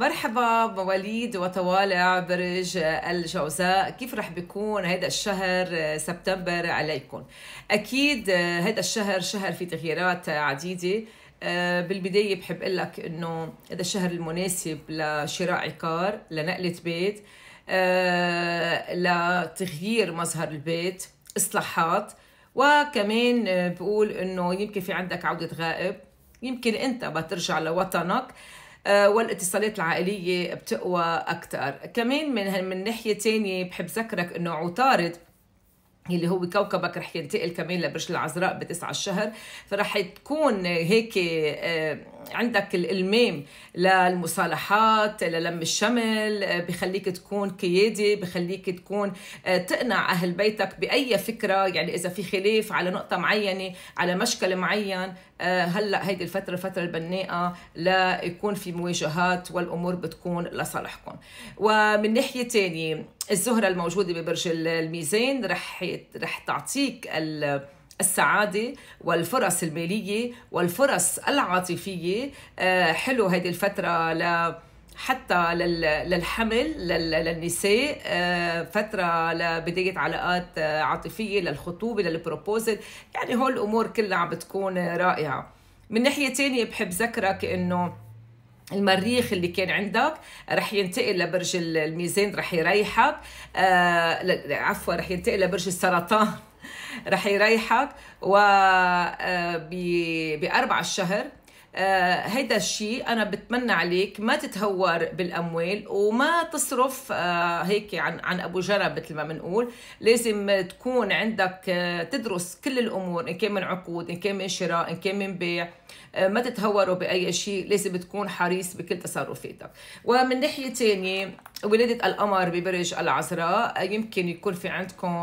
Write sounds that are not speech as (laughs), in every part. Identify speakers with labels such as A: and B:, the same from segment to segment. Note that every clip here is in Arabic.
A: مرحبا مواليد وطوالع برج الجوزاء كيف رح بيكون هذا الشهر سبتمبر عليكم اكيد هذا الشهر شهر في تغييرات عديده آه، بالبدايه بحب اقول لك انه هذا الشهر المناسب لشراء عقار لنقله بيت آه، لتغيير مظهر البيت اصلاحات وكمان بقول انه يمكن في عندك عوده غائب يمكن انت بترجع لوطنك آه، والاتصالات العائلية بتقوى أكثر كمان من, من ناحية تانية بحب ذكرك أنه عطارد اللي هو كوكبك رح ينتقل كمان لبرج العذراء بتسعة الشهر فرح تكون هيك آه، عندك الميم للمصالحات للم الشمل آه، بخليك تكون قيادي بخليك تكون آه، تقنع أهل بيتك بأي فكرة يعني إذا في خلاف على نقطة معينة على مشكل معين آه، هلا هيدي الفترة الفترة البناءة ليكون في مواجهات والأمور بتكون لصالحكم ومن ناحية ثانيه الزهرة الموجودة ببرج الميزان رح رح تعطيك ال السعادة والفرص المالية والفرص العاطفية آه، حلو هذه الفترة ل حتى للحمل للنساء آه، فترة لبداية علاقات آه، عاطفية للخطوبة للبروبوزل يعني هول الأمور كلها عم بتكون رائعة من ناحية تانية بحب ذكرك إنه المريخ اللي كان عندك رح ينتقل لبرج الميزان رح يريحك آه عفوا رح ينتقل لبرج السرطان (laughs) رح يريحك و آه، بأربعة الشهر آه هيدا الشيء انا بتمنى عليك ما تتهور بالاموال وما تصرف آه هيك عن عن ابو جرى مثل ما بنقول لازم تكون عندك آه تدرس كل الامور ان كان من عقود ان كان من شراء ان كان من بيع آه، ما تتهوروا باي شيء لازم تكون حريص بكل تصرفاتك ومن ناحيه ثانيه ولاده القمر ببرج العذراء يمكن يكون في عندكم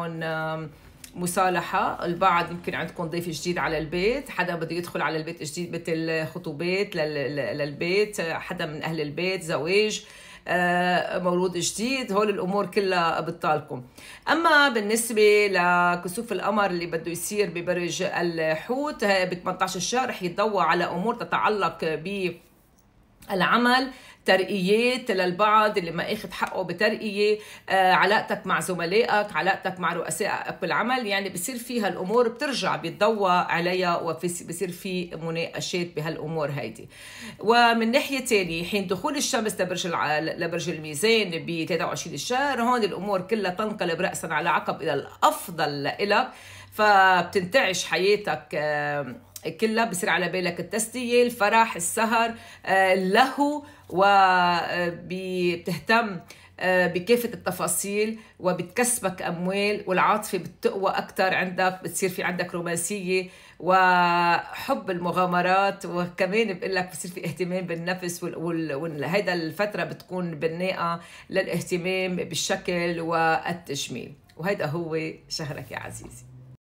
A: مصالحة البعض يمكن عندكم ضيف جديد على البيت حدا بده يدخل على البيت جديد مثل خطوبات للبيت حدا من أهل البيت زواج آه، مولود جديد هول الامور كلها بتطالكم اما بالنسبه لكسوف القمر اللي بده يصير ببرج الحوت ب 18 الشهر رح يتضوى على امور تتعلق ب العمل ترقيات للبعض اللي ما اخذ حقه بترقيه آه، علاقتك مع زملائك علاقتك مع رؤساء بالعمل يعني بصير في هالامور بترجع بتضوى عليها وبصير في مناقشات بهالامور هيدي ومن ناحيه ثانيه حين دخول الشمس لبرج الع... لبرج الميزان ب 23 الشهر هون الامور كلها تنقلب راسا على عقب الى الافضل لإلك فبتنتعش حياتك آه كلها بصير على بالك التسلية الفرح السهر اللهو آه، وبتهتم آه، آه، بكافة التفاصيل وبتكسبك أموال والعاطفة بتقوى أكثر عندك بتصير في عندك رومانسية وحب المغامرات وكمان بقول لك بصير في اهتمام بالنفس وهيدا الفترة بتكون بناءة للاهتمام بالشكل والتجميل وهيدا هو شهرك يا عزيزي